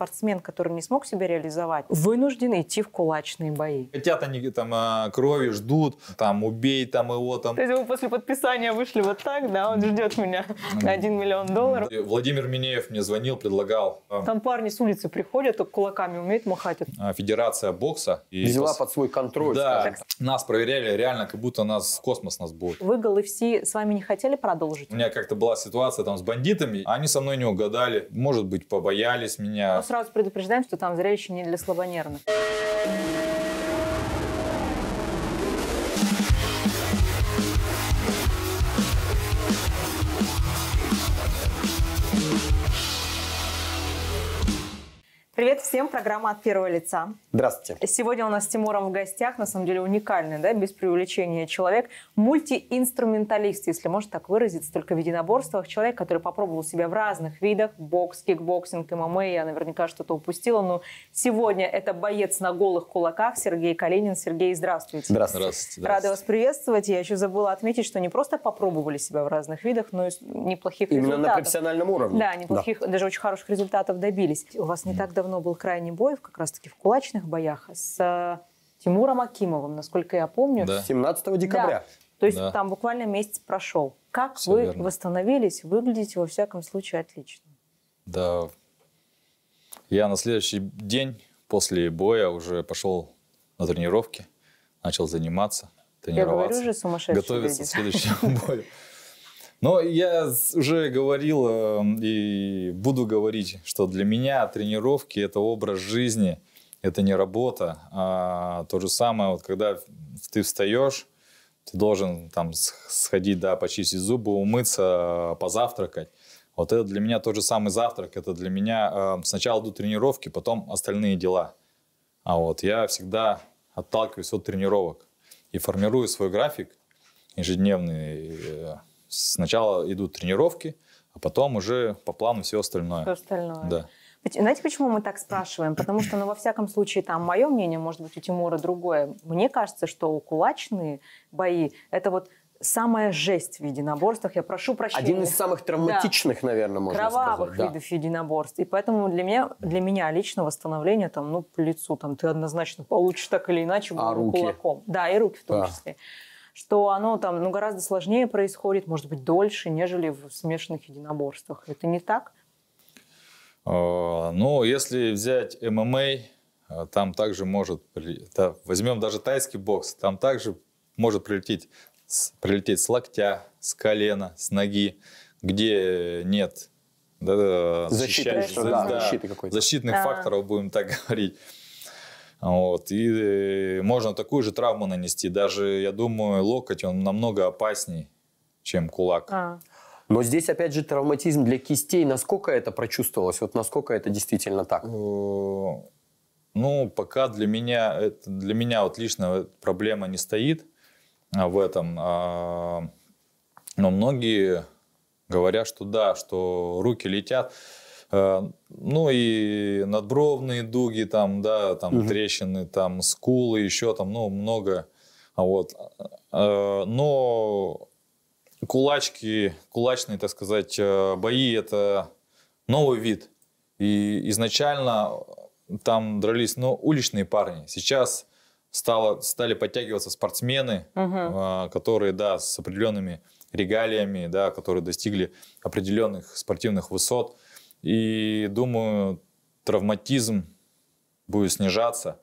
спортсмен, который не смог себя реализовать, вынужден идти в кулачные бои. Хотят они там а, крови, ждут, там убей там его там. То есть вы после подписания вышли вот так, да, он ждет меня ну. на 1 миллион долларов. Владимир Минеев мне звонил, предлагал. А. Там парни с улицы приходят, только кулаками умеют махать. А, Федерация бокса. И Взяла пос... под свой контроль. Да, нас проверяли реально, как будто нас в космос нас будет. Вы, все с вами не хотели продолжить? У меня как-то была ситуация там с бандитами, они со мной не угадали, может быть, побоялись меня. А сразу предупреждаем, что там зрелище не для слабонервных. Привет всем, программа «От первого лица». Здравствуйте. Сегодня у нас с Тимуром в гостях, на самом деле уникальный, да, без преувеличения человек, мультиинструменталист, если можно так выразиться, только в единоборствах, человек, который попробовал себя в разных видах, бокс, кикбоксинг, ММА, я наверняка что-то упустила, но сегодня это боец на голых кулаках Сергей Калинин. Сергей, здравствуйте. Здравствуйте. здравствуйте. Рада вас приветствовать. Я еще забыла отметить, что не просто попробовали себя в разных видах, но и неплохих Именно результатов. Именно на профессиональном уровне. Да, неплохих, да. даже очень хороших результатов добились. У вас не mm. так давно давно был крайний бой, как раз-таки в кулачных боях, с э, Тимуром Акимовым, насколько я помню. Да. 17 декабря. Да. То есть да. там буквально месяц прошел. Как Все вы верно. восстановились? Выглядите, во всяком случае, отлично. Да. Я на следующий день после боя уже пошел на тренировки, начал заниматься, тренироваться. Я говорю уже сумасшедшие Готовиться к следующему бою. Но я уже говорил эм, и буду говорить, что для меня тренировки – это образ жизни, это не работа. А то же самое, вот когда ты встаешь, ты должен там сходить, да, почистить зубы, умыться, позавтракать. Вот это для меня тот же самый завтрак, это для меня э, сначала идут тренировки, потом остальные дела. А вот я всегда отталкиваюсь от тренировок и формирую свой график ежедневный. Э, сначала идут тренировки, а потом уже по плану все остальное. Все остальное. Да. Знаете, почему мы так спрашиваем? Потому что, ну, во всяком случае, там, мое мнение, может быть, у Тимура другое. Мне кажется, что кулачные бои – это вот самая жесть в единоборствах. Я прошу прощения. Один из самых травматичных, да. наверное, можно Кровавых сказать. Кровавых видов да. единоборств. И поэтому для меня, для меня лично восстановление там, ну, по лицу, там, ты однозначно получишь так или иначе а руки? кулаком. Да, и руки в том да. числе что оно там ну, гораздо сложнее происходит, может быть, дольше, нежели в смешанных единоборствах. Это не так? А, ну, если взять ММА, а, там также может... Да, возьмем даже тайский бокс, там также может прилететь, прилететь с локтя, с колена, с ноги, где нет да, защиты, защищающих, да, защиты да, защитных да. факторов, будем так говорить. Вот. И э, можно такую же травму нанести. Даже, я думаю, локоть, он намного опасней, чем кулак. А. Но здесь, опять же, травматизм для кистей. Насколько это прочувствовалось? Вот насколько это действительно так? Э, ну, пока для меня, э, для меня вот лично проблема не стоит а, в этом. А, но многие говорят, что да, что руки летят. Э, ну и надбровные дуги, там, да, там угу. трещины, там скулы, еще там, ну, много. А вот. Э, но кулачки, кулачные, так сказать, э, бои – это новый вид. И изначально там дрались, ну, уличные парни. Сейчас стало, стали подтягиваться спортсмены, угу. которые, да, с определенными регалиями, да, которые достигли определенных спортивных высот – и думаю, травматизм будет снижаться.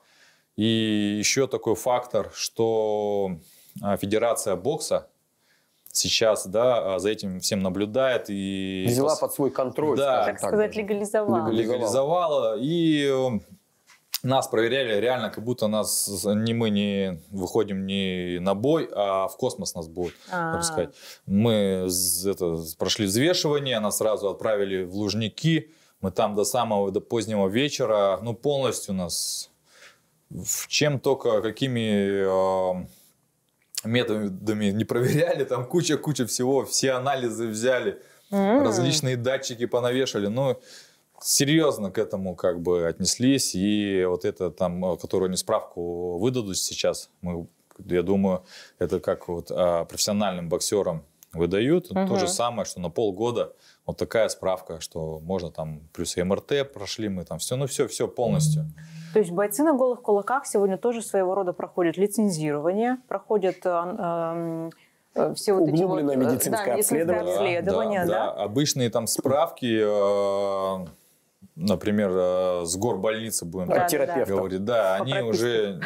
И еще такой фактор, что а, Федерация бокса сейчас да, а, за этим всем наблюдает. И... Взяла под свой контроль, да, так сказать, легализовала. Легализовала. И э, нас проверяли реально, как будто нас не мы не выходим не на бой, а в космос нас будут пускать. А. Мы это, прошли взвешивание, нас сразу отправили в Лужники. Мы там до самого до позднего вечера, ну полностью нас в чем только какими э, методами не проверяли, там куча куча всего, все анализы взяли, mm-hmm. различные датчики понавешали, ну. Но серьезно к этому как бы отнеслись. И вот это там, э, которую они справку выдадут сейчас, мы, я думаю, это как вот а, профессиональным боксерам выдают. Угу. То же самое, что на полгода вот такая справка, что можно там плюс МРТ прошли мы там все, ну все, все полностью. То есть бойцы на голых кулаках сегодня тоже своего рода проходят лицензирование, проходят э, э, все вот Углубленное эти вот, э, медицинское да, обследование. Да, да, да. да, обычные там справки, э, например, э, с гор больницы будем да, так говорить, да, да они уже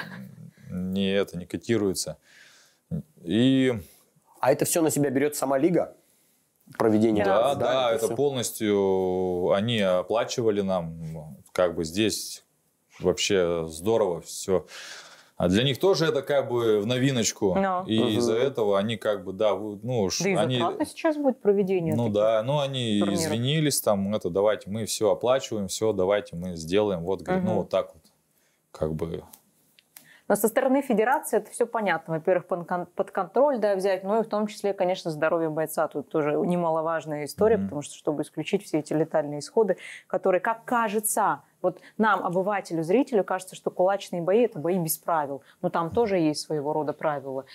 не это не котируются. И а это все на себя берет сама лига? Проведение. Да, да, да это, это полностью они оплачивали нам. Как бы здесь вообще здорово все а для них тоже это как бы в новиночку. No. Ну. И угу. из-за этого они как бы, да, ну уж... Да и сейчас будет проведение. Ну да, ну они турниров. извинились там, это давайте мы все оплачиваем, все давайте мы сделаем. Вот, говорит, угу. ну вот так вот, как бы... Но со стороны федерации это все понятно. Во-первых, под контроль да, взять, ну и в том числе, конечно, здоровье бойца. Тут тоже немаловажная история, mm-hmm. потому что, чтобы исключить все эти летальные исходы, которые, как кажется, вот нам, обывателю, зрителю, кажется, что кулачные бои – это бои без правил. Но там тоже есть своего рода правила.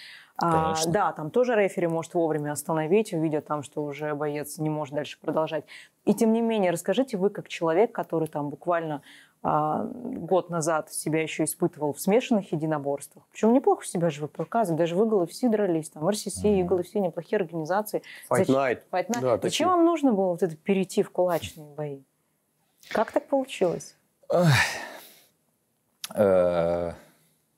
А, да, там тоже рефери может вовремя остановить, увидя там, что уже боец не может дальше продолжать. И тем не менее, расскажите вы, как человек, который там буквально а, год назад себя еще испытывал в смешанных единоборствах. Причем неплохо себя же вы показывали. Даже в все дрались, там RCC, mm-hmm. все неплохие организации. Fight Зач... Night. Fight Night. Да, Зачем вам нужно было вот это перейти в кулачные бои? Как так получилось? Э.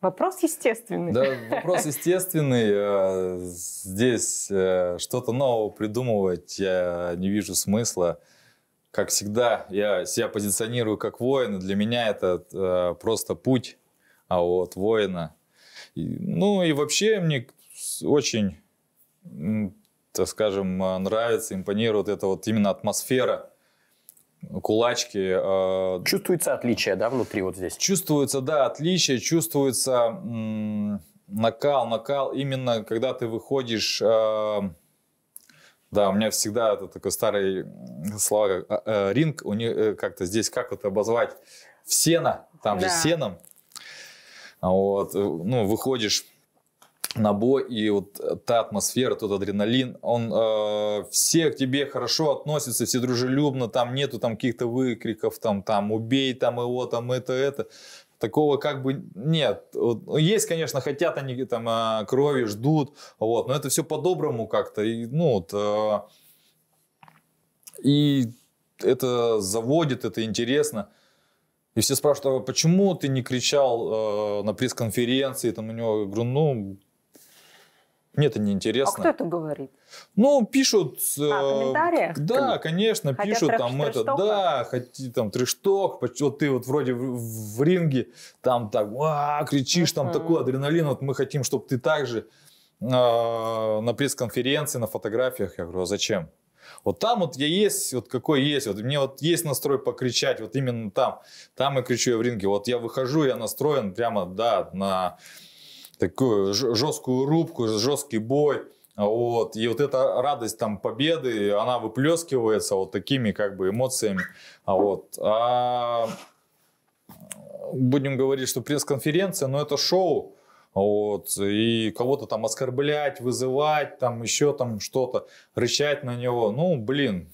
Вопрос естественный. Да, вопрос естественный. Э, здесь э, что-то нового придумывать я не вижу смысла. Как всегда, я себя позиционирую как воин, для меня это просто путь, а вот воина. Ну и вообще мне очень, так скажем, нравится, импонирует эта вот именно атмосфера кулачки. Э, чувствуется отличие, да, внутри вот здесь? Чувствуется, да, отличие, чувствуется накал, накал именно когда ты выходишь... Э, да, у меня всегда это такой старый слова, как э, э ринг, у них как-то здесь, как это обозвать, в сено, там да. же сеном. Вот, ну, выходишь набо и вот э, та атмосфера, тот адреналин, он э, все к тебе хорошо относятся, все дружелюбно, там нету там каких-то выкриков, там, там, убей, там, его, там, это, это. Такого как бы нет. Вот, ну, есть, конечно, хотят они там э, крови, ждут, вот, но это все по-доброму как-то. И, ну, вот, э, и это заводит, это интересно. И все спрашивают, а почему ты не кричал э, на пресс-конференции, там у него, я говорю, ну, мне это неинтересно. А кто это говорит? Ну, пишут... Э, а, комментарии? Да, конечно, Хотя пишут там это, да, хоти, там трешток, вот ты вот вроде в, в ринге, там так, а, кричишь, там такой адреналин, вот мы хотим, чтобы ты также а, на пресс-конференции, на фотографиях. Я говорю, а зачем? Вот там вот я есть, вот какой есть. Вот мне вот есть настрой покричать, вот именно там. Там я кричу, я в ринге. Вот я выхожу, я настроен прямо, да, на такую жесткую рубку, жесткий бой. Вот. И вот эта радость там победы, она выплескивается вот такими как бы эмоциями. А вот. А будем говорить, что пресс-конференция, но это шоу. Вот. И кого-то там оскорблять, вызывать, там еще там что-то, рычать на него. Ну, блин,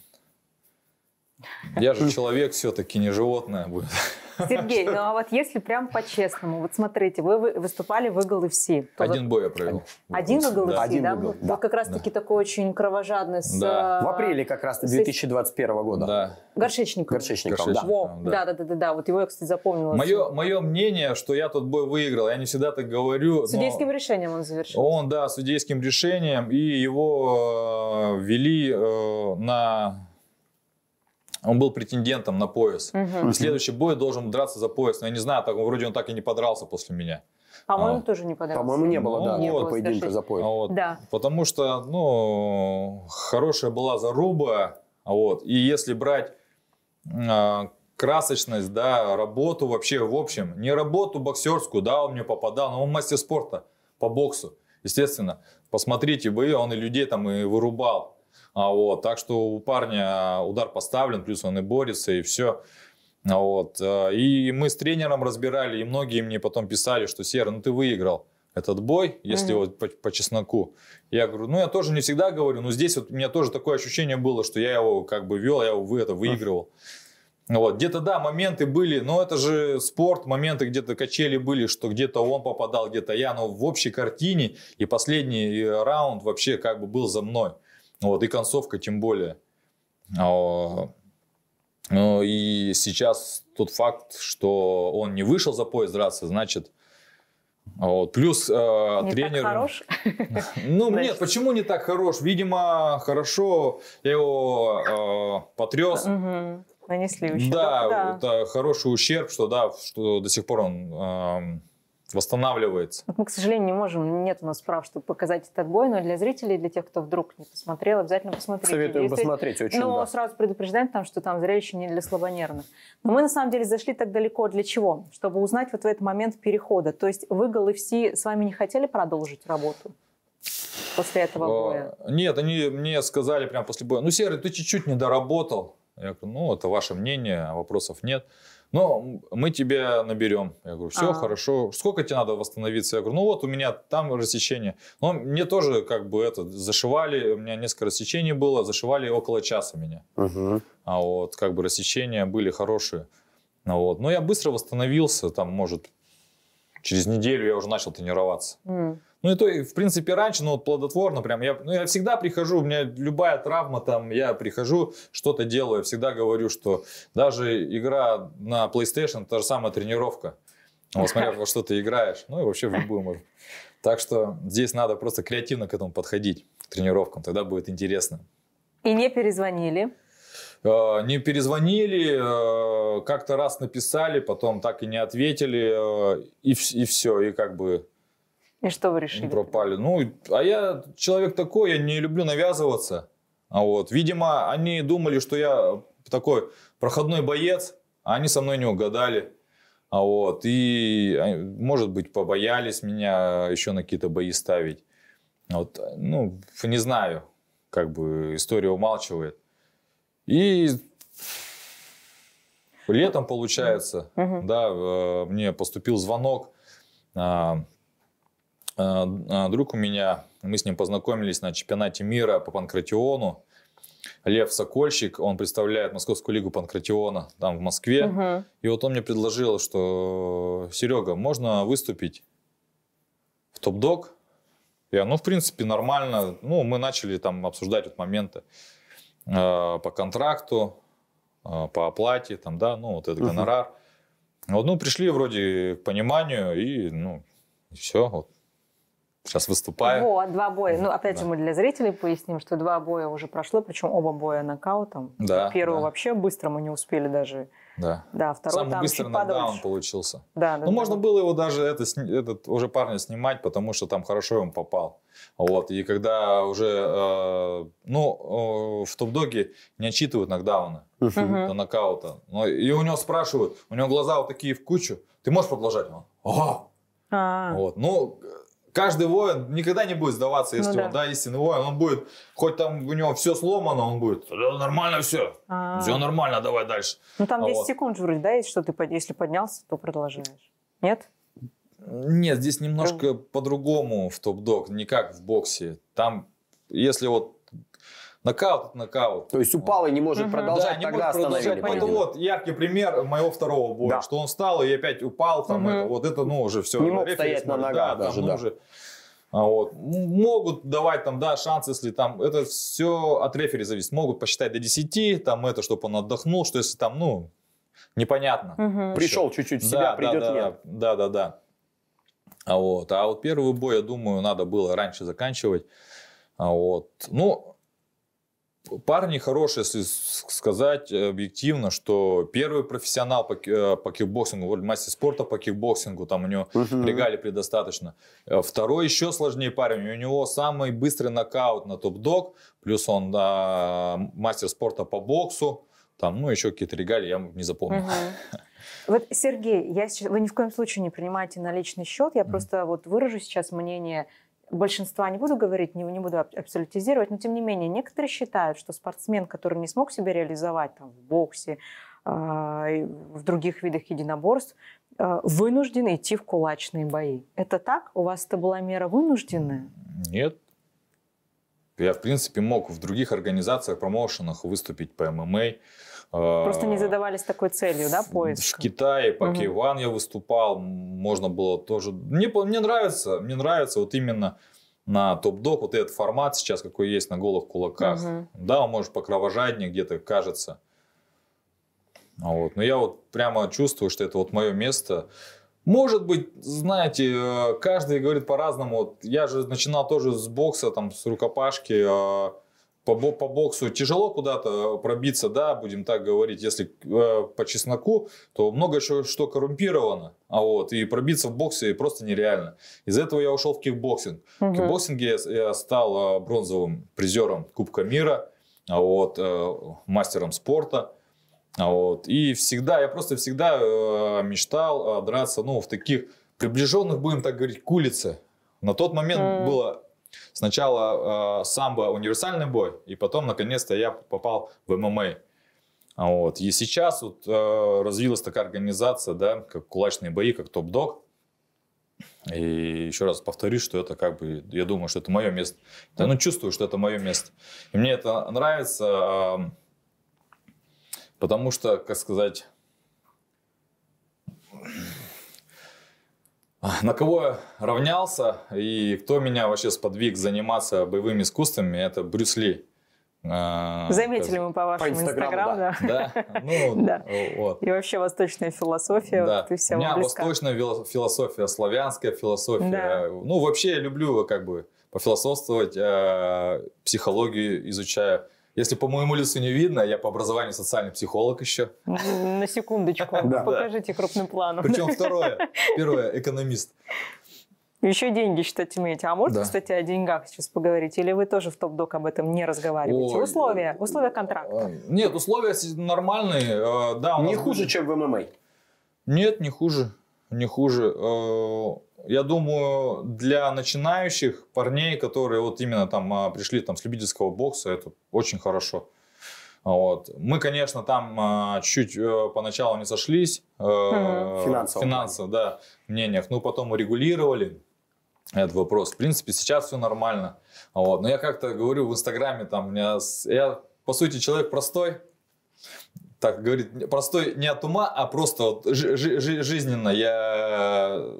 я же человек все-таки, не животное будет. Сергей, ну а вот если прям по-честному, вот смотрите, вы выступали в «Игл все. Один бой я провел. Один в «Игл да? да? Был да. как раз-таки такой очень кровожадный. С, да. А, в апреле как раз 2021 года. Да. Горшечником. Горшечником, да. Да. да. да, да, да, Вот его я, кстати, запомнила. Мое, мнение, что я тот бой выиграл, я не всегда так говорю. Судейским решением он завершил. Он, да, судейским решением, и его э, вели э, на он был претендентом на пояс. Угу. Следующий бой должен драться за пояс. Но ну, я не знаю, так, вроде он так и не подрался после меня. По-моему, а, тоже не подрался. По-моему, не было, ну, да, не вот, было поединка за пояс. А вот, да. Потому что, ну, хорошая была заруба. А вот, и если брать а, красочность, да, работу вообще в общем, не работу боксерскую, да, он мне попадал, но он мастер спорта по боксу, естественно. Посмотрите, бои он и людей там и вырубал. А, вот, так что у парня а, удар поставлен, плюс он и борется, и все. А, вот. Э, и мы с тренером разбирали, и многие мне потом писали, что Сера, ну ты выиграл этот бой, если mm-hmm. вот по, по чесноку. Я говорю, ну я тоже не всегда говорю, но здесь вот у меня тоже такое ощущение было, что я его как бы вел, я его вы это выигрывал. Mm-hmm. Вот. Где-то да, моменты были, но это же спорт, моменты где-то качели были, что где-то он попадал, где-то я, но в общей картине и последний э, раунд вообще как бы был за мной. Ну вот, и концовка тем более. А, ну и сейчас тот факт, что он не вышел за пояс драться, значит, а вот. Плюс э, не тренер... Так хорош? Ну, Значит... нет, почему не так хорош? Видимо, хорошо я его э, потряс. Угу. Нанесли ущерб. Да, да, это хороший ущерб, что да, что до сих пор он э, восстанавливается. Вот мы, к сожалению, не можем, нет у нас прав, чтобы показать этот бой, но для зрителей, для тех, кто вдруг не посмотрел, обязательно посмотрите. Советую Если... посмотреть, очень Но да. сразу предупреждаем, там, что там зрелище не для слабонервных. Но мы, на самом деле, зашли так далеко для чего? Чтобы узнать вот в этот момент перехода. То есть вы, все с вами не хотели продолжить работу? После этого а, боя? Нет, они мне сказали прямо после боя, ну, Серый, ты чуть-чуть не доработал. Я говорю, ну, это ваше мнение, а вопросов нет ну, мы тебя наберем. Я говорю, все, а -а -а. хорошо. Сколько тебе надо восстановиться? Я говорю, ну вот, у меня там рассечение. Но мне тоже как бы это, зашивали, у меня несколько рассечений было, зашивали около часа меня. Угу. А вот, как бы рассечения были хорошие. Ну, вот. Но я быстро восстановился, там, может, через неделю я уже начал тренироваться. Mm. Ну и то, и, в принципе, раньше, ну вот плодотворно прям. Я, ну, я всегда прихожу, у меня любая травма там, я прихожу, что-то делаю. Я всегда говорю, что даже игра на PlayStation, та же самая тренировка. Вот смотря во что ты играешь, ну и вообще в любую можно. Так что здесь надо просто креативно к этому подходить, к тренировкам, тогда будет интересно. И не перезвонили? Э, не перезвонили, э, как-то раз написали, потом так и не ответили, э, и, и все, и как бы и что вы решили? Пропали. Ну, а я человек такой, я не люблю навязываться. А вот, видимо, они думали, что я такой проходной боец, а они со мной не угадали. А вот, и, а, может быть, побоялись меня еще на какие-то бои ставить. А вот, ну, не знаю, как бы история умалчивает. И летом, получается, да, э, мне поступил звонок а, а, а, друг у меня, мы с ним познакомились на чемпионате мира по панкратиону. Лев Сокольщик, он представляет Московскую лигу панкратиона там в Москве. Угу. И вот он мне предложил, что Серега, можно выступить в топ-дог? Я, ну, в принципе, нормально. Ну, мы начали там обсуждать вот моменты э, по контракту, э, по оплате, там, да, ну, вот этот угу. гонорар. Вот, ну, пришли вроде к пониманию, и, ну, и все, вот Сейчас выступаю. Вот, два боя. Ну, опять да. же, мы для зрителей поясним, что два боя уже прошло, причем оба боя нокаутом. Да, Первого да. вообще быстро мы не успели даже. Да. Да, второй Самый там быстрый нокдаун получился. Да, да, ну, да, можно да. было его даже это, этот уже парня снимать, потому что там хорошо ему попал. Вот, и когда уже, э, ну, э, в топ-доге не отчитывают нокдауна, uh до нокаута. Но, ну, и у него спрашивают, у него глаза вот такие в кучу, ты можешь продолжать? Он, ага! А-а-а. Вот, ну, каждый воин никогда не будет сдаваться, если ну, да. он, да, истинный воин, он будет, хоть там у него все сломано, он будет, да, нормально все, А-а-а. все нормально, давай дальше. Ну там 10 а вот. секунд вроде, да, есть, что ты, если поднялся, то продолжаешь, нет? Нет, здесь немножко да. по-другому в топ-дог, не как в боксе. Там, если вот Нокаут, нокаут. То есть упал и не может продолжать, да, не тогда может продолжать. Это вот яркий пример моего второго боя, да. что он встал и опять упал, там угу. это, вот это, ну, уже все. Не мог Рефери стоять на ногах да, даже, там, да. уже, а вот. Могут давать там, да, шанс, если там, это все от рефери зависит. Могут посчитать до 10, там это, чтобы он отдохнул, что если там, ну, непонятно. Угу. Пришел чуть-чуть в себя, да, придет да, нет. Да, да, да. А вот. а вот первый бой, я думаю, надо было раньше заканчивать. А вот. Ну, парни хорошие, если сказать э, объективно, что первый профессионал по, э, по кикбоксингу, мастер спорта по кикбоксингу, там у него uh-huh. регалий предостаточно. Э, второй еще сложнее парень, у него самый быстрый нокаут на топ-дог, плюс он да, мастер спорта по боксу, там, ну, еще какие-то регалии, я не запомнил. Uh-huh. Вот, Сергей, я сейчас, вы ни в коем случае не принимаете на личный счет. Я mm-hmm. просто вот выражу сейчас мнение большинства не буду говорить, не, не буду абсолютизировать, но тем не менее, некоторые считают, что спортсмен, который не смог себя реализовать там, в боксе, э, в других видах единоборств, э, вынужден идти в кулачные бои. Это так? У вас это была мера вынужденная? Нет. Я, в принципе, мог в других организациях, промоушенах выступить по ММА, Просто не а, задавались такой целью, да, поиска? В Китае, по угу. Кейван я выступал, можно было тоже... Мне, мне нравится, мне нравится вот именно на топ док вот этот формат сейчас, какой есть на голых кулаках. Угу. Да, он может покровожаднее где-то кажется. А вот. Но я вот прямо чувствую, что это вот мое место. Может быть, знаете, э, каждый говорит по-разному. Вот я же начинал тоже с бокса, там, с рукопашки. А, по, по боксу тяжело куда-то пробиться, да, будем так говорить, если э, по чесноку, то много еще что коррумпировано, а вот, и пробиться в боксе просто нереально. Из-за этого я ушел в кикбоксинг. Угу. В кикбоксинге я, я стал э, бронзовым призером Кубка мира, а вот, э, мастером спорта. А вот, и всегда, я просто всегда э, мечтал э, драться, ну, в таких приближенных, будем так говорить, к улице. На тот момент mm. было Сначала э, самбо универсальный бой, и потом, наконец-то, я попал в ММА. Вот. И сейчас вот, э, развилась такая организация, да, как кулачные бои, как топ-дог. И еще раз повторюсь, что это как бы, я думаю, что это мое место. Да, ну, чувствую, что это мое место. И мне это нравится, э, потому что, как сказать, на кого я равнялся и кто меня вообще сподвиг заниматься боевыми искусствами, это Брюс Ли. А, Заметили мы по вашему инстаграму, да. да. Ну, да. Вот. И вообще восточная философия, да. ты вся У меня близка. восточная философия, славянская философия. Да. Ну, вообще я люблю как бы пофилософствовать, э, психологию изучаю. Если по моему лицу не видно, я по образованию социальный психолог еще. На секундочку, покажите крупным планом. Причем второе, первое, экономист. Еще деньги считать умеете. А можно, да. кстати, о деньгах сейчас поговорить? Или вы тоже в топ-док об этом не разговариваете? Ой, условия, условия контракта. Нет, условия нормальные. Э, да, не хуже, будет... чем в ММА? Нет, не хуже. Не хуже. Э, я думаю, для начинающих парней, которые вот именно там а, пришли там с любительского бокса, это очень хорошо. Вот. Мы, конечно, там а, чуть э, поначалу не сошлись. Mm-hmm. Финансово. да, в мнениях. Но потом урегулировали этот вопрос. В принципе, сейчас все нормально. Вот. Но я как-то говорю в Инстаграме, там, у меня, я, по сути, человек простой, так говорит, простой не от ума, а просто вот жизненно я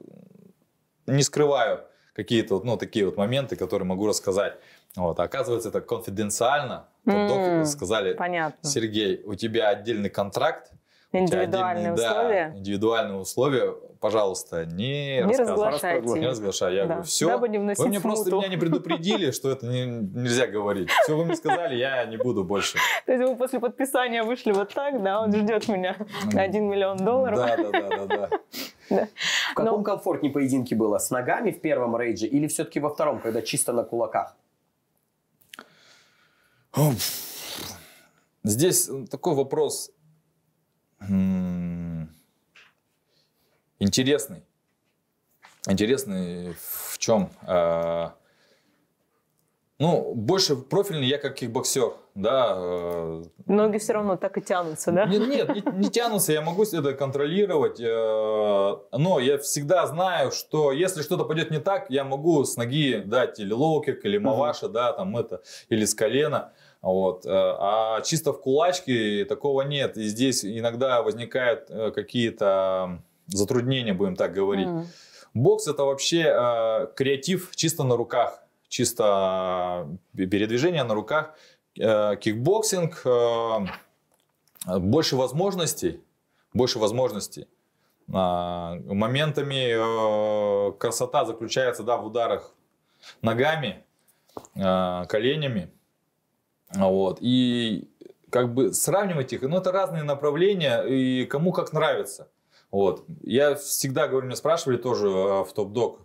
не скрываю какие-то вот ну, такие вот моменты, которые могу рассказать. Вот. А оказывается, это конфиденциально. Mm, сказали, понятно. Сергей, у тебя отдельный контракт, Индивидуальные отдельные, условия. Да, индивидуальные условия, пожалуйста, не, не разглашайте. Не разглашай. Я да. говорю, все. Дабы не вы мне просто меня не предупредили, что это не, нельзя говорить. Все вы мне сказали, я не буду больше. То есть вы после подписания вышли вот так, да, он ждет меня на 1 миллион долларов. Да, да, да, да, В каком ну. комфортнее поединке было? С ногами в первом рейдже или все-таки во втором, когда чисто на кулаках? Здесь э, такой вопрос интересный. Интересный в чем? А, ну, больше профильный я как кикбоксер да. Э, ноги все равно так и тянутся, да? Нет, нет не, не тянутся, я могу это контролировать, э, но я всегда знаю, что если что-то пойдет не так, я могу с ноги дать или лоукик, или маваша, да, там это, или с колена. Вот. Э, а чисто в кулачке такого нет. И здесь иногда возникают какие-то затруднения, будем так говорить. Mm. Бокс это вообще э, креатив чисто на руках, чисто передвижение на руках. Э, кикбоксинг, э, больше возможностей, больше возможностей. А, моментами э, красота заключается да, в ударах ногами, коленями. Вот. И как бы сравнивать их, ну это разные направления и кому как нравится. Вот. Я всегда говорю, меня спрашивали тоже в топ-дог,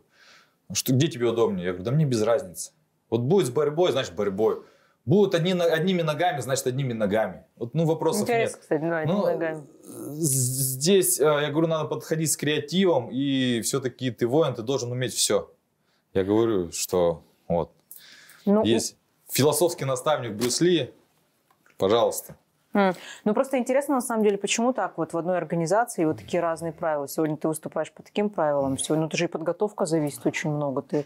что где тебе удобнее? Я говорю, да мне без разницы. Вот будет с борьбой, значит борьбой. Будут одни, одними ногами, значит, одними ногами. Вот, ну, вопросов Интересно, нет. кстати, ну, одними ну, ногами. Здесь, э, я говорю, надо подходить с креативом, и все-таки ты воин, ты должен уметь все. Я говорю, что вот. Ну, есть философский наставник Брюс Ли, пожалуйста. Ну, просто интересно, на самом деле, почему так вот в одной организации вот такие разные правила. Сегодня ты выступаешь по таким правилам, сегодня ну, же и подготовка зависит очень много. Ты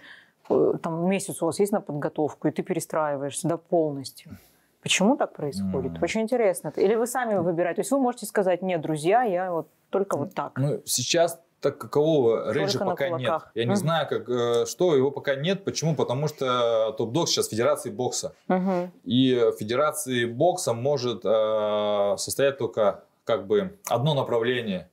Э, там месяц у вас есть на подготовку, и ты перестраиваешься да, полностью. Почему так происходит? Mm. Очень интересно. Или вы сами ну. выбираете? То есть вы можете сказать, нет, друзья, я вот только вот так. Ну, сейчас так какового рейджа пока нет. Я mm не знаю, как, э, что его пока нет. Почему? Потому что топ-дог сейчас федерации бокса. Mm-hmm. И федерации бокса может э, состоять только как бы одно направление.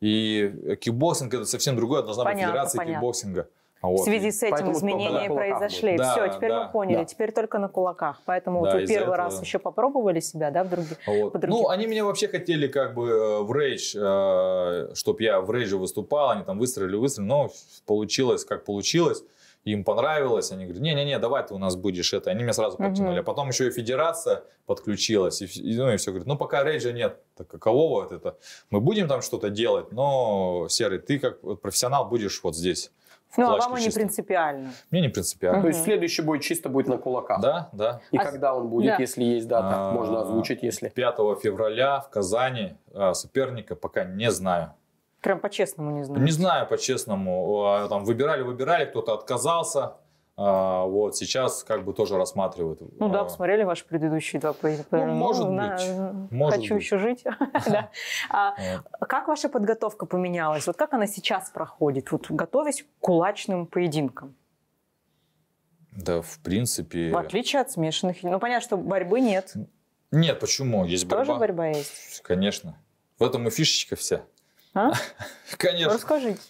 И кикбоксинг это совсем другое, должна понятно, быть федерация понятно. кикбоксинга. А вот. В связи с этим Поэтому изменения произошли. Да, Все, теперь да, мы поняли. Да. Теперь только на кулаках. Поэтому да, вот вы первый этого... раз еще попробовали себя, да, в других, а вот. по ну, другим... Ну, они меня вообще хотели как бы э, в рейдж, э, чтобы я в рейдже выступал. Они там выстрелили, выстрелили, Но получилось, как получилось им понравилось, они говорят, не-не-не, давай ты у нас будешь это. Они меня сразу подтянули. Угу. А потом еще и федерация подключилась, и, и, ну и все говорит, ну пока рейджа нет, так какового вот это? Мы будем там что-то делать, но, Серый, ты как профессионал будешь вот здесь. Ну, а вам чисто. не принципиально? Мне не принципиально. То есть следующий бой чисто будет на кулаках? Да, да. И а... когда он будет, да. если есть дата? А... Можно озвучить, если. 5 февраля в Казани а, соперника пока не знаю. Прям по-честному не знаю. Не знаю по-честному. А, там выбирали, выбирали, кто-то отказался, а, вот сейчас как бы тоже рассматривают. Ну да, а. посмотрели ваши предыдущие два произведения. Ну, может ну, быть. На... Может Хочу быть. еще жить. А как ваша подготовка поменялась? Вот как она сейчас проходит, вот готовясь к кулачным поединкам? Да, в принципе... В отличие от смешанных. Ну, понятно, что борьбы нет. Нет, почему? Есть борьба. Тоже борьба есть? Конечно. В этом и фишечка вся. А? Конечно. Расскажите.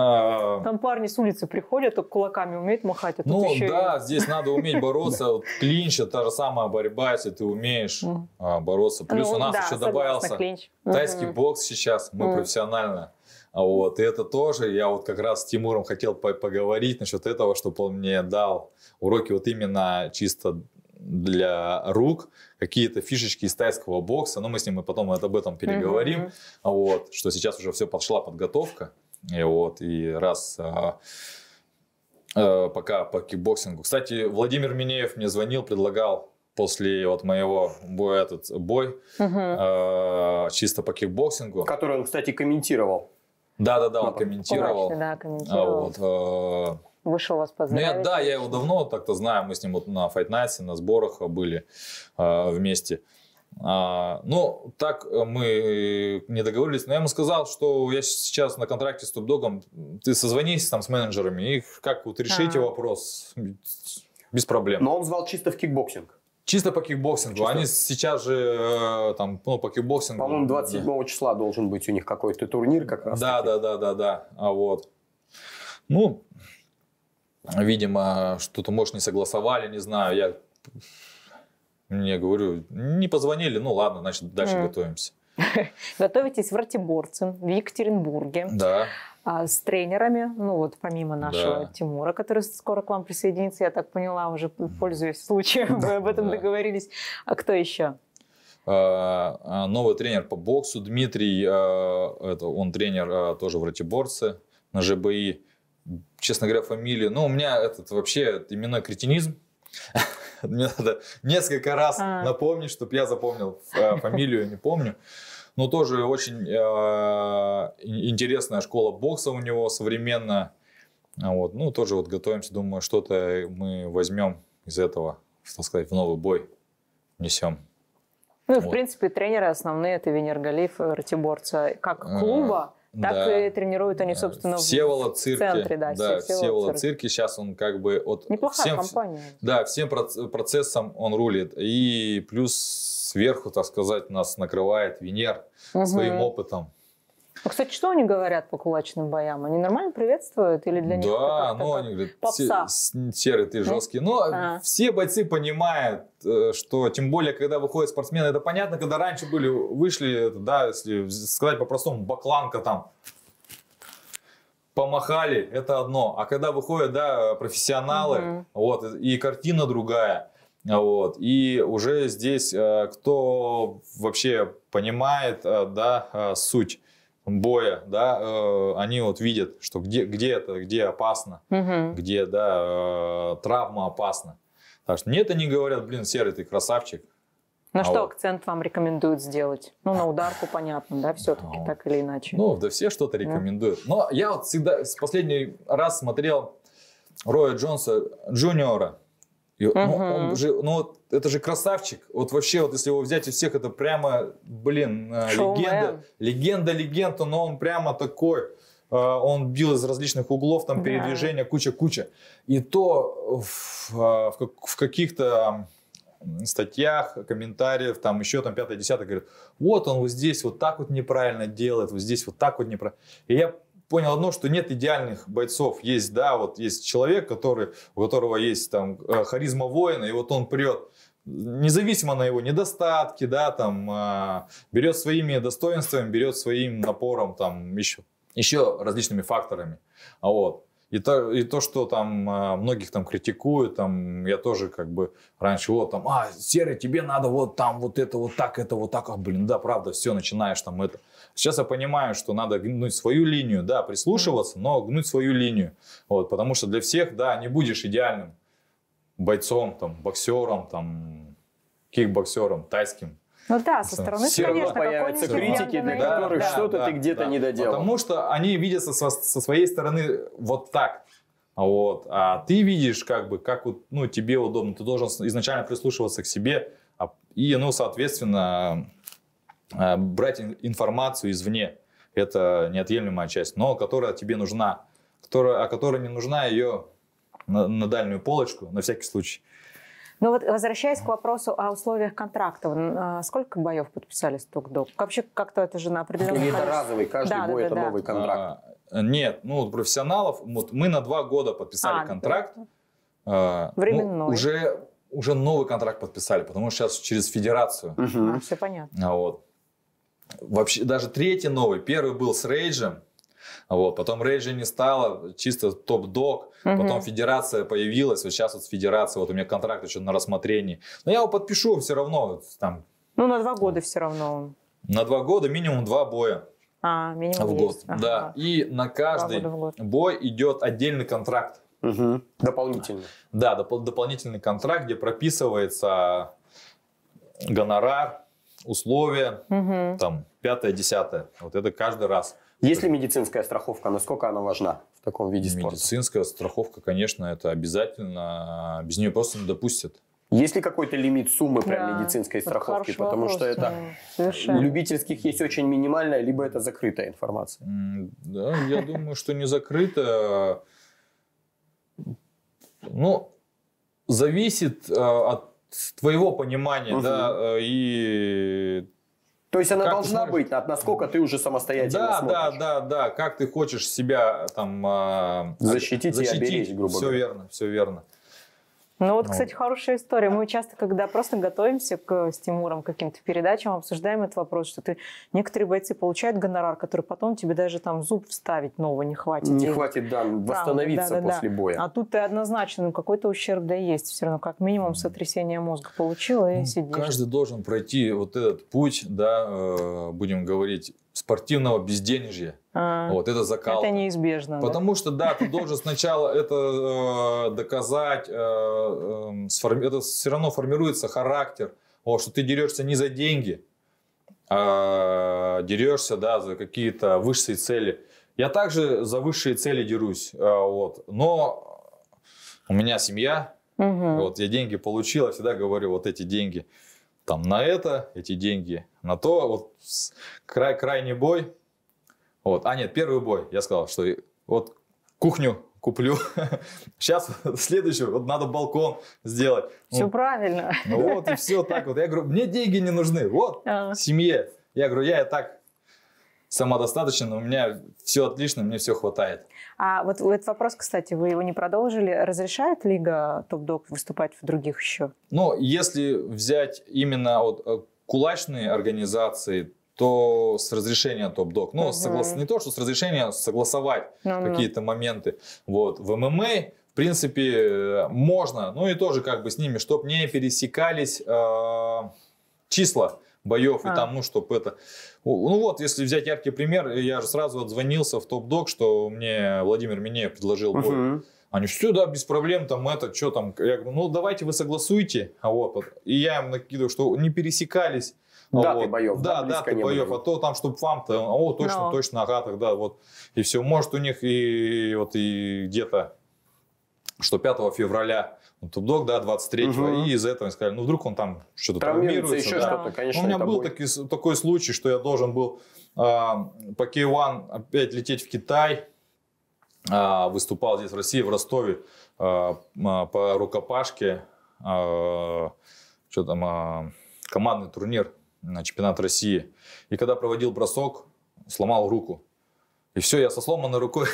А, Там парни с улицы приходят, только кулаками умеют махать. А ну еще да, и... здесь надо уметь бороться. Клинч это та же самая борьба, если ты умеешь а, бороться. Плюс ну у нас еще добавился тайский бокс сейчас. Мы профессионально а вот, и это тоже, я вот как раз с Тимуром хотел поговорить насчет этого, чтобы он мне дал уроки вот именно чисто для рук, какие-то фишечки из тайского бокса, но ну, мы с ним и потом об этом переговорим, mm -hmm. вот, что сейчас уже все пошла подготовка, и э, вот, и раз а, а, пока по кикбоксингу. Кстати, Владимир Минеев мне звонил, предлагал после вот моего боя этот бой угу. а, чисто по кикбоксингу. Который он, кстати, комментировал. Да-да-да, он ну, комментировал. да, комментировал. А, вот, а, Вышел вас ну, поздравить. Ну, да, я его давно так-то знаю. Мы с ним вот на Fight Nights, на сборах были э, вместе. А, ну, так э, мы не договорились, но я ему сказал, что я сейчас на контракте с Тупдогом, ты созвонись там с менеджерами, и как вот решите а -а -а. вопрос без проблем. Но он звал чисто в кикбоксинг. Чисто по кикбоксингу. Чисто. Они сейчас же э, там, ну, по кикбоксингу. По-моему, 27 да. числа должен быть у них какой-то турнир как раз. Да, да, да, да, да. А вот. Ну, видимо, что-то, может, не согласовали, не знаю. Я мне говорю, не позвонили, ну ладно, значит, дальше mm. готовимся. Готовитесь в Ратиборце, в Екатеринбурге. Да. А, с тренерами, ну вот помимо нашего да. Тимура, который скоро к вам присоединится, я так поняла, уже пользуясь случаем, вы об этом да. договорились. А кто еще? А, а, новый тренер по боксу Дмитрий, а, это он тренер а, тоже в Ратиборце на ЖБИ. Честно говоря, фамилия, ну у меня этот вообще именной кретинизм. мне надо несколько раз а. напомнить, чтобы я запомнил э, фамилию, не помню. Но тоже очень э, интересная школа бокса у него современная. А вот, ну, тоже вот готовимся, думаю, что-то мы возьмем из этого, так сказать, в новый бой несем. Ну, вот. в принципе, тренеры основные это Венер э, Ратиборца, как клуба, так да. и тренируют они, э, собственно, Всеволод в цирке. центре. Да, да Всеволод, цирки. Сейчас он как бы... От Неплохая всем, компания. Да, всем процессом он рулит. И плюс сверху, так сказать, нас накрывает Венер угу. своим опытом. А, кстати, что они говорят по кулачным боям? Они нормально приветствуют или для них Да, ну, они говорят, попса? серый ты жесткий. Но ну, э, а. все бойцы понимают, э, что тем более, когда выходят спортсмены, это понятно, когда раньше были, вышли, да, если сказать по-простому, бакланка там, помахали, это одно. А когда выходят, да, профессионалы, угу. вот, и картина другая. Вот. И уже здесь э, кто вообще понимает, да, суть боя, да, э, они вот видят, что где, где это, где опасно, угу. где, да, э, травма опасна. Так что нет, они говорят, блин, серый ты красавчик. На а что вот. акцент вам рекомендуют сделать? Ну, на ударку, понятно, да, все-таки, ну, так или иначе. Ну, да все что-то рекомендуют. Но я вот всегда, с последний раз смотрел Роя Джонса Джуниора, и, угу. он же, ну, это же красавчик. Вот вообще, вот если его взять у всех, это прямо, блин, э, Шоу легенда, man. легенда, легенда, но он прямо такой. Э, он бил из различных углов, там да. передвижения, куча-куча. И то в, э, в, в каких-то статьях, комментариях, там еще там пятое, десятое, говорят, вот он вот здесь вот так вот неправильно делает, вот здесь вот так вот неправильно. И я понял одно, что нет идеальных бойцов. Есть, да, вот есть человек, который, у которого есть там э, харизма воина, и вот он прет независимо на его недостатки, да, там, а, берет своими достоинствами, берет своим напором, там, еще, еще различными факторами. А вот. И то, и то, что там а, многих там критикуют, там я тоже как бы раньше вот там, а, серый, тебе надо вот там вот это вот так, это вот так, а, блин, да, правда, все, начинаешь там это. Сейчас я понимаю, что надо гнуть свою линию, да, прислушиваться, но гнуть свою линию. Вот, потому что для всех, да, не будешь идеальным бойцом, там, боксером, там, кикбоксером, тайским. Ну да, со стороны, Все конечно, появятся критики, для да, которых да, что-то да, ты где-то да. не доделал. Потому что они видят со, со своей стороны вот так. Вот. А ты видишь, как бы, как вот, ну, тебе удобно. Ты должен изначально прислушиваться к себе. А, и, ну, соответственно, а, брать информацию извне, это неотъемлемая часть, но которая тебе нужна, которая, а которая не нужна ее на, на дальнюю полочку, на всякий случай. Ну вот возвращаясь к вопросу о условиях контрактов, а сколько боев подписали с док Вообще как-то это же на определенном Или это разовый, каждый да, бой да, это да. новый контракт? А, нет, ну профессионалов, вот мы на два года подписали а, контракт. Да. А, ну, Временной. Ну, уже, уже новый контракт подписали, потому что сейчас через федерацию. Угу. А, все понятно. А, вот вообще даже третий новый, первый был с Рейджем, вот. Потом Рейджа не стало, чисто топ-дог. Угу. Потом федерация появилась, вот сейчас вот с федерацией, вот у меня контракт еще на рассмотрении. Но я его подпишу все равно. Там, ну, на два года там. все равно. На два года минимум два боя. А, минимум в год. Есть. Ага. Да. И на каждый бой идет отдельный контракт. Угу. Дополнительный. Да, доп- дополнительный контракт, где прописывается гонорар, условия, угу. там, пятое, десятое. Вот это каждый раз. Есть ли медицинская страховка? Насколько она важна в таком виде спорта? Медицинская страховка, конечно, это обязательно. Без нее просто не допустят. Есть ли какой-то лимит суммы да, прям медицинской страховки? Потому вопрос, что это совершенно. у любительских есть очень минимальная, либо это закрытая информация. Да, я думаю, что не закрыта. Ну, зависит э, от с твоего понимания, угу. да, э, и... То есть она как должна быть, насколько ты уже самостоятельно да, смотришь. Да, да, да, как ты хочешь себя там... Защитить, защитить. и оберечь, грубо говоря. Все верно, все верно. Ну вот, ну. кстати, хорошая история. Мы часто, когда просто готовимся к, э, с Тимуром каким-то передачам, обсуждаем этот вопрос, что ты некоторые бойцы получают гонорар, который потом тебе даже там зуб вставить нового не хватит. Не и, хватит, да, восстановиться да, да, после да. боя. А тут ты однозначно ну, какой-то ущерб да есть. Все равно как минимум сотрясение мозга получила и ну, сидишь. Каждый должен пройти вот этот путь, да, э, будем говорить, спортивного безденежья. А, вот это закалка. Это неизбежно. Потому да? что да, ты должен сначала это э, доказать, э, э, сформи... это все равно формируется характер, о, что ты дерешься не за деньги, а дерешься да за какие-то высшие цели. Я также за высшие цели дерусь, э, вот. Но у меня семья, угу. вот я деньги получила, всегда говорю вот эти деньги там на это, эти деньги на то вот край, крайний бой. Вот. А нет, первый бой. Я сказал, что вот кухню куплю. Сейчас следующую, вот надо балкон сделать. Все ну, правильно. Ну вот и все так вот. Я говорю, мне деньги не нужны. Вот, а. семье. Я говорю, я и так самодостаточен, у меня все отлично, мне все хватает. А вот этот вопрос, кстати, вы его не продолжили. Разрешает лига топ-дог выступать в других еще? Ну, если взять именно вот э, кулачные организации, то с разрешения топ док Ну, угу. соглас... не то, что с разрешения, а согласовать ну, ну. какие-то ну. моменты. Вот. В ММА, в принципе, можно, ну и тоже как бы с ними, чтобы не пересекались э, числа боев а. и там, ну, чтобы это... Ну вот, если взять яркий пример, я же сразу отзвонился в топ док что мне Владимир Минеев предложил бой. Угу. Они все, да, без проблем, там это, что там. Я говорю, ну давайте вы согласуйте. А вот, и я им накидываю, что не пересекались. А даты вот, боев. Да, да даты боев, а то там, чтобы вам-то, о, точно, Но. точно, ага, тогда вот. И все, может у них и вот и где-то, что 5 февраля ну, Тубдог, да, 23-го, угу. и из этого сказали, ну вдруг он там что-то травмируется. Еще да. что-то, ну, конечно, у меня был таки, такой случай, что я должен был э, по Кейван опять лететь в Китай, а, выступал здесь в России, в Ростове а, по рукопашке, а, что там, командный турнир на чемпионат России. И когда проводил бросок, сломал руку. И все, я со сломанной рукой,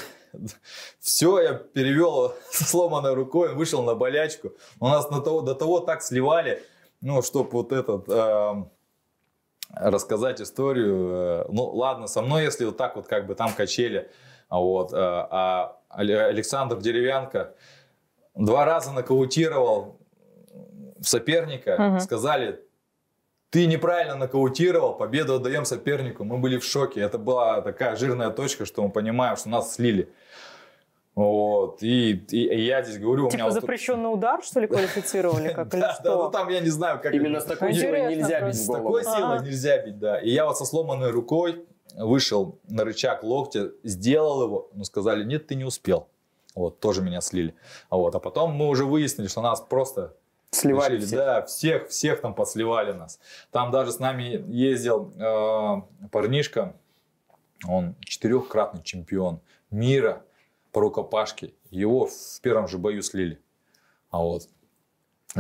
все я перевел со сломанной рукой, вышел на болячку. У нас на того, до того так сливали, ну, чтобы вот этот, э, рассказать историю. Э, ну, ладно, со мной, если вот так вот, как бы там качели, а вот. Э, а Александр Деревянко два раза нокаутировал соперника, угу. сказали, ты неправильно нокаутировал, победу отдаем сопернику. Мы были в шоке. Это была такая жирная точка, что мы понимаем, что нас слили. Вот, и, и, и я здесь говорю... Типа у меня запрещенный вот... удар, что ли, квалифицировали? Как, да, да, ну там я не знаю, как... Именно с такой силой нельзя бить С такой силой нельзя бить, да. И я вот со сломанной рукой вышел на рычаг локтя, сделал его, но сказали, нет, ты не успел. Вот, тоже меня слили. Вот, а потом мы уже выяснили, что нас просто Сливали решили, всех. Да, всех, всех там подсливали нас. Там даже с нами ездил э, парнишка, он четырехкратный чемпион мира по рукопашке. Его в первом же бою слили. А вот.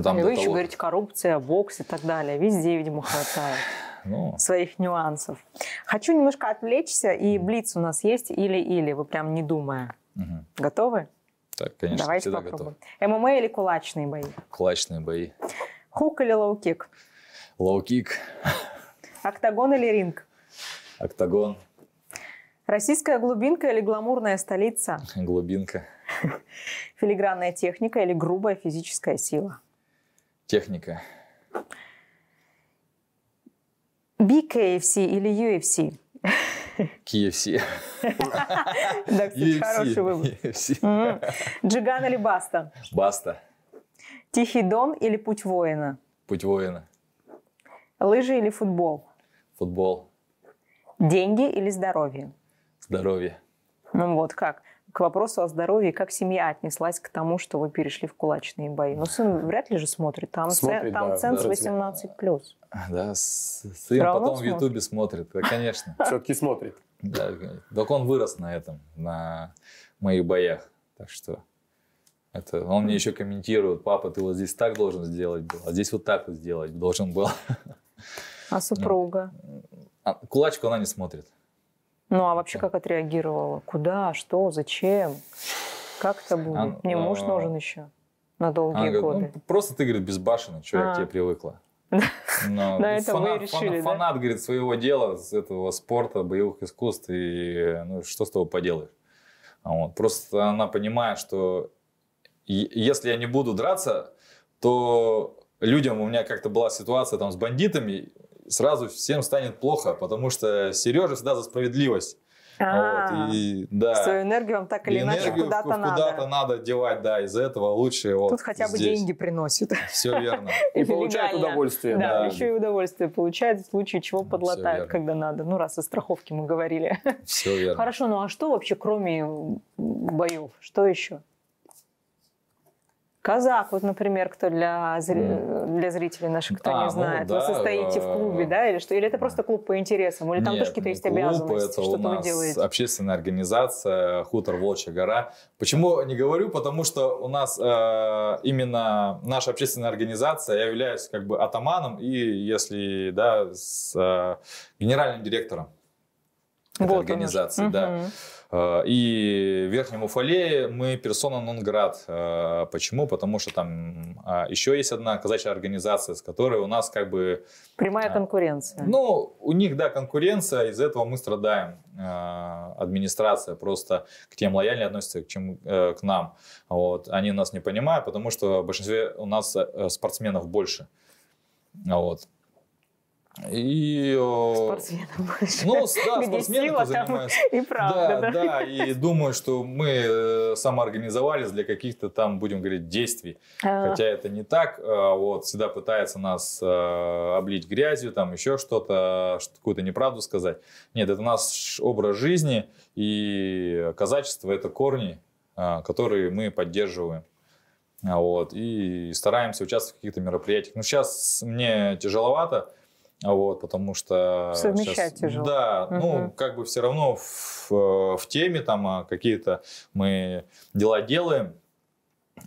Там ну, и вы того... еще говорите коррупция, бокс и так далее. Везде, видимо, хватает ну... своих нюансов. Хочу немножко отвлечься, и блиц у нас есть или-или, вы прям не думая. Угу. Готовы? Так, конечно, Давайте всегда попробуем. готов. ММА или кулачные бои? Кулачные бои. Хук или лоу-кик? Лоу-кик. Октагон или ринг? Октагон. Российская глубинка или гламурная столица? Глубинка. Филигранная техника или грубая физическая сила? Техника. BKFC или UFC? KFC. Да, кстати, хороший выбор. Джиган или Баста? Баста. Тихий дон или Путь воина? Путь воина. Лыжи или футбол? Футбол. Деньги или здоровье? Здоровье. Ну вот как к вопросу о здоровье, как семья отнеслась к тому, что вы перешли в кулачные бои? Ну, сын вряд ли же смотрит. Там, смотрит, ц... там ценз да, 18 плюс. Да, сын Равно потом смотрит? в Ютубе смотрит, да, конечно. Все-таки смотрит. Да, так он вырос на этом, на моих боях. Так что это он мне еще комментирует, папа, ты вот здесь так должен сделать был, а здесь вот так вот сделать должен был. А супруга? Ну, а кулачку она не смотрит. Ну а вообще как отреагировала? Куда? Что? Зачем? Как это будет? Она, Мне муж а, нужен еще на долгие она ну, годы. Говорит, ну, просто ты, говорит, безбашенный, что а. я к тебе привыкла. Но да, это фанат, вы решили, фанат, да? фанат, говорит, своего дела, этого спорта, боевых искусств, и ну, что с тобой поделаешь? А вот. Просто она понимает, что если я не буду драться, то людям у меня как-то была ситуация там с бандитами, сразу всем станет плохо, потому что Сережа всегда за справедливость. А, вот, и, да. Свою энергию вам так или иначе куда-то куда надо. Куда-то надо девать, да, из-за этого лучше вот Тут хотя бы здесь. деньги приносят. Все верно. И получает удовольствие. Да, еще и удовольствие получает, в случае чего подлатают, когда надо. Ну, раз о страховке мы говорили. Все верно. Хорошо, ну а что вообще, кроме боев, что еще? Казак, вот, например, кто для, для зрителей наших, кто а, не ну знает, ну, да. вы состоите в клубе, да, или что? Или это просто клуб по интересам, или там Нет, тоже какие-то есть клуб обязанности, это что-то у нас вы делаете? общественная организация «Хутор Волчья гора». Почему не говорю? Потому что у нас э, именно наша общественная организация, я являюсь как бы атаманом и, если, да, с э, генеральным директором вот этой организации, да. Угу. Э, и в Верхнем Уфале мы персона нон-град. Э, почему? Потому что там а, еще есть одна казачья организация, с которой у нас как бы... Прямая э, конкуренция. Ну, у них, да, конкуренция, из-за этого мы страдаем. Администрация просто к тем лояльнее относится, чем к нам. Вот. Они нас не понимают, потому что в большинстве у нас спортсменов больше. Вот. И, э, спортсменом больше. Ну, да, спортсменом кто занимается. И правда, да, да. да, и думаю, что мы э, самоорганизовались для каких-то там, будем говорить, действий. А. Хотя это не так. Э, вот, всегда пытается нас облить грязью, там еще что-то, какую-то неправду сказать. Нет, это наш образ жизни, и казачество – это корни, которые мы поддерживаем. Вот, и стараемся участвовать в каких-то мероприятиях. Но ну, сейчас мне тяжеловато, вот, потому что... Совмещать сейчас, тяжело. Да, угу. ну, как бы все равно в, э, в теме там а какие-то мы дела делаем,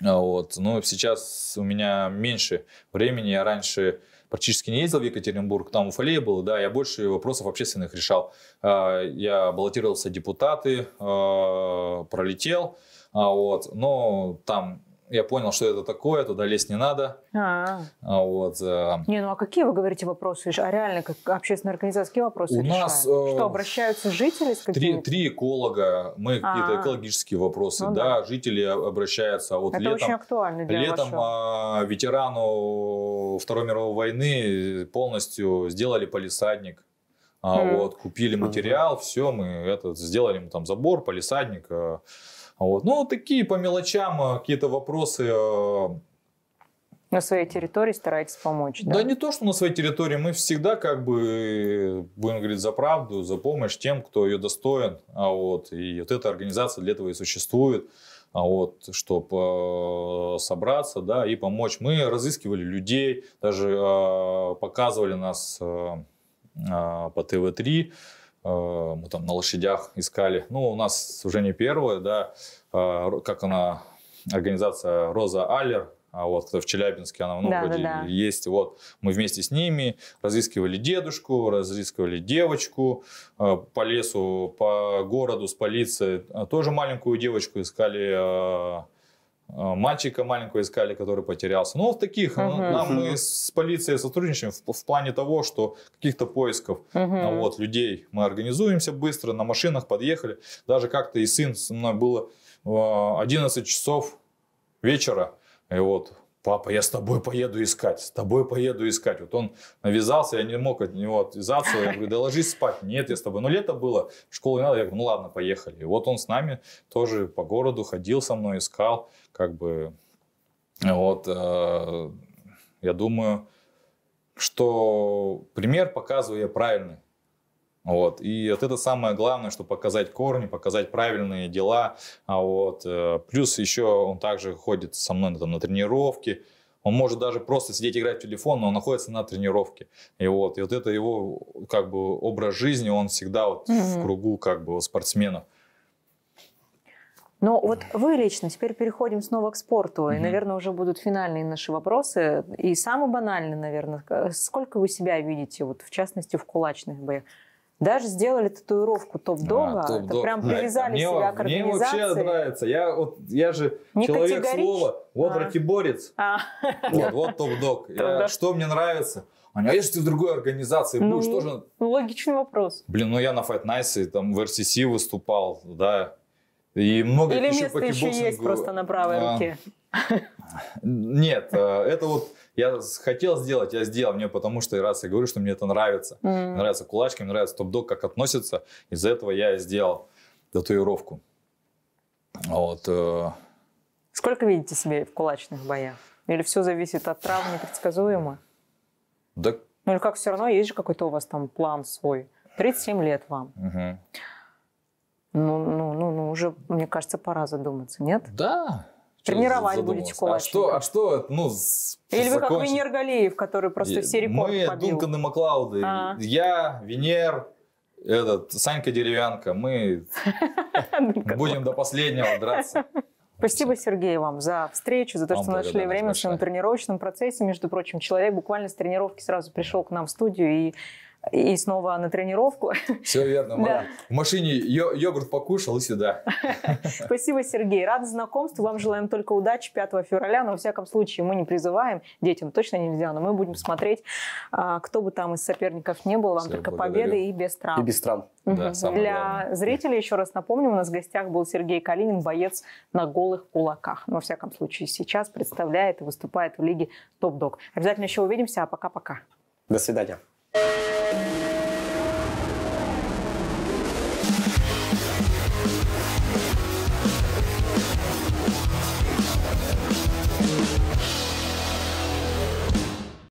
а вот, но сейчас у меня меньше времени, я раньше практически не ездил в Екатеринбург, там у уфалей было, да, я больше вопросов общественных решал. А, я баллотировался депутаты, пролетел, вот, но там я понял, что это такое, туда лезть не надо. А-а-а. Вот. Э, не, ну а какие вы говорите вопросы? А реально, как общественные организации, какие вопросы У нас... Э, что, обращаются жители с три, три эколога, мы А-а-а. какие-то экологические вопросы, ну, да, да, жители обращаются. А Вот это летом, очень актуально для Летом а, ветерану Второй мировой войны полностью сделали полисадник. А, Вот, купили материал, все, мы это сделали, мы там забор, полисадник, а, вот. Ну, такие по мелочам э, какие-то вопросы э, на своей территории стараетесь помочь, да? Да не то, что на своей территории. Мы всегда как бы э, будем говорить за правду, за помощь тем, кто ее достоин. А вот, и вот эта организация для этого и существует. А вот, чтобы собраться, да, и помочь. Мы разыскивали людей, даже э, показывали нас э, э, по ТВ-3, Э, мы там на лошадях искали. Ну, у нас уже не первое, да, э, как она, организация «Роза Аллер», а вот в Челябинске она ну, да, да, да. есть. Вот мы вместе с ними разыскивали дедушку, разыскивали девочку э, по лесу, по городу с полицией. Тоже маленькую девочку искали Э, мальчика маленького искали, который потерялся. Ну, вот таких. Uh-huh. нам мы с полицией сотрудничаем в, в плане того, что каких-то поисков uh-huh. вот, людей мы организуемся быстро, на машинах подъехали. Даже как-то и сын со мной было 11 э, часов вечера. И вот папа, я с тобой поеду искать, с тобой поеду искать. Вот он навязался, я не мог от него отвязаться. Я говорю, да ложись спать. Нет, я с тобой. Но лето было, в школу не надо. Я говорю, ну ладно, поехали. И вот он с нами тоже по городу ходил со мной, искал. Как бы, вот, э, я думаю, что пример показываю я правильный. Вот. И вот это самое главное, чтобы показать корни, показать правильные дела. А вот. Э, плюс еще он также ходит со мной там, на тренировки. Он может даже просто сидеть играть в телефон, но он находится на тренировке. И вот, и вот это его как бы образ жизни, он всегда вот mm-hmm. в кругу как бы спортсменов. Но вот вы лично, теперь переходим снова к спорту, mm-hmm. и, наверное, уже будут финальные наши вопросы. И самый банальный, наверное, сколько вы себя видите, вот в частности, в кулачных боях? Даже сделали татуировку топ-дога. А, топ-дог. Это прям привязали мне, себя к организации. Мне вообще нравится. Я, вот, я же Не человек слова. Вот а. ратиборец. А. Вот, вот топ-дог. Я, что мне нравится? а если ты в другой организации ну, будешь, тоже... Логичный вопрос. Блин, ну я на Fight Nice, там в РСС выступал, да. И много Или еще место еще есть просто на правой а. руке. Нет, э, это вот я хотел сделать, я сделал мне, потому что раз я говорю, что мне это нравится. Mm. Мне нравятся кулачки, мне нравится топ-дог, как относится, Из-за этого я сделал татуировку. Вот. Э. Сколько видите себе в кулачных боях? Или все зависит от травм непредсказуемо? Да. Ну или как все равно есть же какой-то у вас там план свой. 37 лет вам. Угу. Ну, ну, ну, ну, уже, мне кажется, пора задуматься, нет? Да. Тренировать будете кулачника. А что, а что, ну, Или вы как Венер Галеев, который просто все рекорды Мы побил. Дункан и Маклауды. А -а -а. Я, Венер, этот, Санька деревянка. Мы будем до последнего драться. Спасибо, Сергей, вам за встречу, за то, вам что нашли время в своем тренировочном процессе. Между прочим, человек буквально с тренировки сразу пришел к нам в студию и и снова на тренировку. Все верно, Марин. Да. В машине йогурт покушал и сюда. Спасибо, Сергей. Рад знакомству. Вам желаем только удачи 5 февраля. Но, во всяком случае, мы не призываем. Детям точно нельзя. Но мы будем смотреть, а, кто бы там из соперников не был. Вам Все, только благодарю. победы и без травм. И без травм. Да, Для главное. зрителей еще раз напомним, у нас в гостях был Сергей Калинин, боец на голых кулаках. Но, во всяком случае, сейчас представляет и выступает в лиге Топ-Дог. Обязательно еще увидимся, а пока-пока. До свидания. Thank you.